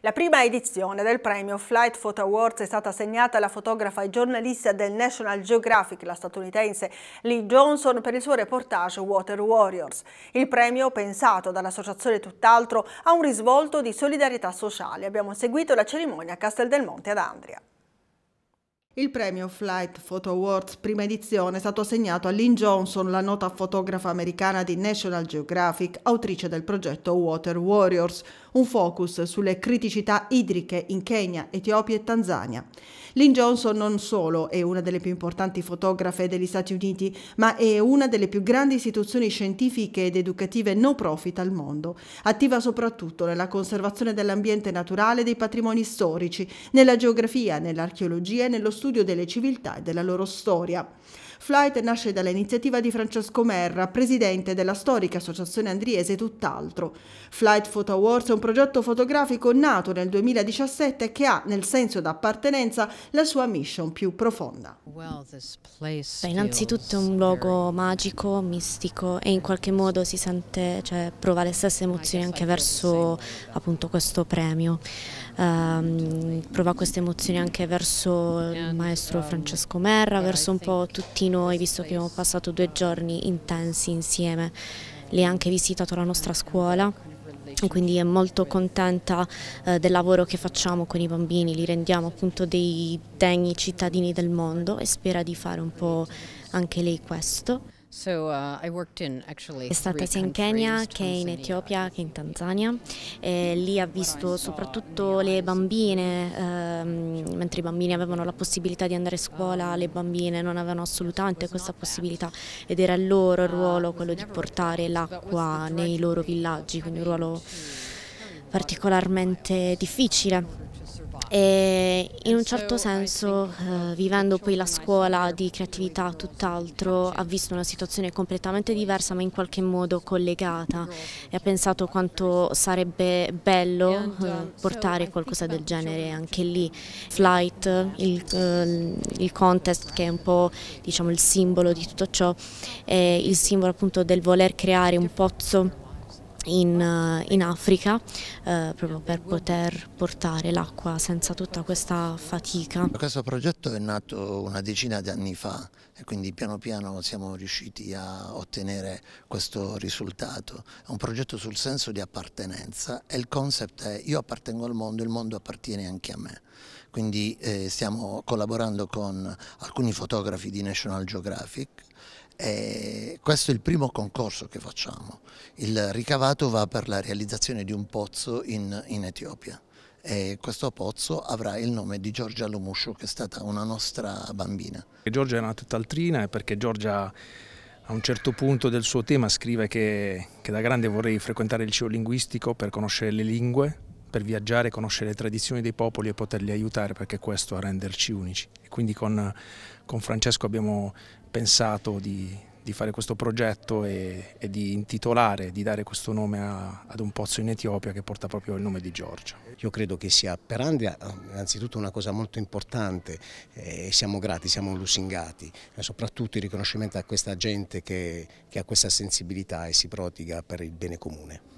La prima edizione del premio Flight Photo Awards è stata assegnata alla fotografa e giornalista del National Geographic, la statunitense Lee Johnson, per il suo reportage Water Warriors. Il premio, pensato dall'associazione tutt'altro, ha un risvolto di solidarietà sociale. Abbiamo seguito la cerimonia a Castel del Monte ad Andria. Il premio Flight Photo Awards prima edizione è stato assegnato a Lynn Johnson, la nota fotografa americana di National Geographic, autrice del progetto Water Warriors, un focus sulle criticità idriche in Kenya, Etiopia e Tanzania. Lynn Johnson non solo è una delle più importanti fotografe degli Stati Uniti, ma è una delle più grandi istituzioni scientifiche ed educative no profit al mondo, attiva soprattutto nella conservazione dell'ambiente naturale e dei patrimoni storici, nella geografia, nell'archeologia e nello studio studio delle civiltà e della loro storia. Flight nasce dall'iniziativa di Francesco Merra, presidente della storica associazione andriese Tutt'altro. Flight Photo Awards è un progetto fotografico nato nel 2017 che ha nel senso d'appartenenza la sua mission più profonda. Beh, innanzitutto è un luogo magico, mistico e in qualche modo si sente, cioè prova le stesse emozioni anche verso appunto questo premio. Um, prova queste emozioni anche verso il maestro um, Francesco Merra, verso un po' tutti noi, visto che abbiamo passato due giorni intensi insieme. Lei ha anche visitato la nostra scuola, quindi è molto contenta eh, del lavoro che facciamo con i bambini, li rendiamo appunto dei degni cittadini del mondo e spera di fare un po' anche lei questo. Uh, È stata sia in Kenya che in Etiopia che in Tanzania e lì ha visto soprattutto le bambine, ehm, mentre i bambini avevano la possibilità di andare a scuola, um, le bambine non avevano assolutamente questa possibilità ed era il loro uh, ruolo quello di portare l'acqua nei loro villaggi, quindi un ruolo particolarmente difficile e in un certo senso uh, eh, vivendo poi la scuola di creatività tutt'altro ha visto una situazione completamente diversa ma in qualche modo collegata e ha pensato quanto sarebbe bello eh, um, portare qualcosa del genere anche lì. Flight, il, eh, il, contest che è un po' diciamo il simbolo di tutto ciò, è il simbolo appunto del voler creare un pozzo in, eh, in Africa eh, proprio per poter portare l'acqua senza tutta questa fatica. Questo progetto è nato una decina di anni fa e quindi piano piano siamo riusciti a ottenere questo risultato. È un progetto sul senso di appartenenza e il concept è io appartengo al mondo, il mondo appartiene anche a me. Quindi eh, stiamo collaborando con alcuni fotografi di National Geographic e eh, questo è il primo concorso che facciamo. Il ricavato va per la realizzazione di un pozzo in, in Etiopia. E questo pozzo avrà il nome di Giorgia Lomuscio, che è stata una nostra bambina. Giorgia è una tutt'altrina perché Giorgia a un certo punto del suo tema scrive che, che da grande vorrei frequentare il liceo linguistico per conoscere le lingue per viaggiare, conoscere le tradizioni dei popoli e poterli aiutare perché questo a renderci unici. E quindi con, con, Francesco abbiamo pensato di, di fare questo progetto e, e, di intitolare, di dare questo nome a, ad un pozzo in Etiopia che porta proprio il nome di Giorgio. Io credo che sia per Andria innanzitutto una cosa molto importante, e eh, siamo grati, siamo lusingati, eh, soprattutto il riconoscimento a questa gente che, che ha questa sensibilità e si prodiga per il bene comune.